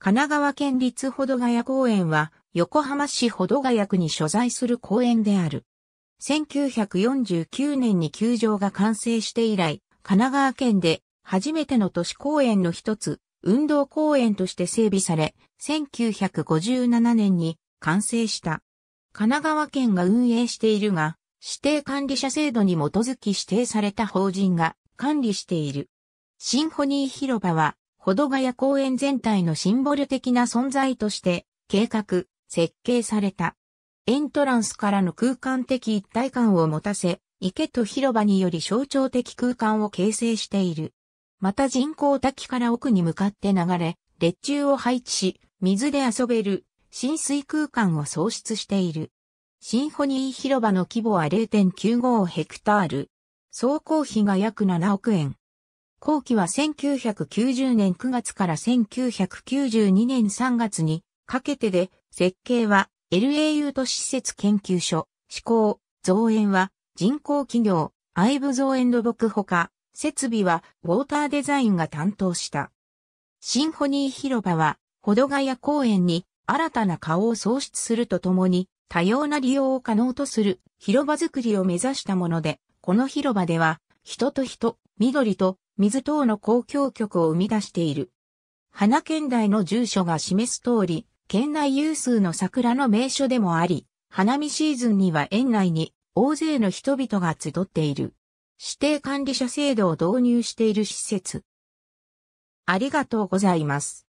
神奈川県立保土ヶ谷公園は、横浜市保土ヶ谷区に所在する公園である。1949年に球場が完成して以来、神奈川県で初めての都市公園の一つ、運動公園として整備され、1957年に完成した。神奈川県が運営しているが、指定管理者制度に基づき指定された法人が管理している。シンフォニー広場は保土ヶ谷公園全体のシンボル的な存在として計画、設計された。エントランスからの空間的一体感を持たせ、池と広場により象徴的空間を形成している。また人工滝から奥に向かって流れ、列柱を配置し、水で遊べる浸水空間を創出している。シンフォニー広場の規模は0.95ヘクタール。総工費が約7億円。後期は1990年9月から1992年3月にかけてで、設計は LAU 都市施設研究所、施工、造園は人工企業、アイブ造園土木ほか、設備はウォーターデザインが担当した。シンフォニー広場は、ほどがや公園に新たな顔を創出するとともに、多様な利用を可能とする広場づくりを目指したもので、この広場では、人と人、緑と水等の公共局を生み出している。花県内の住所が示す通り、県内有数の桜の名所でもあり、花見シーズンには園内に大勢の人々が集っている。指定管理者制度を導入している施設。ありがとうございます。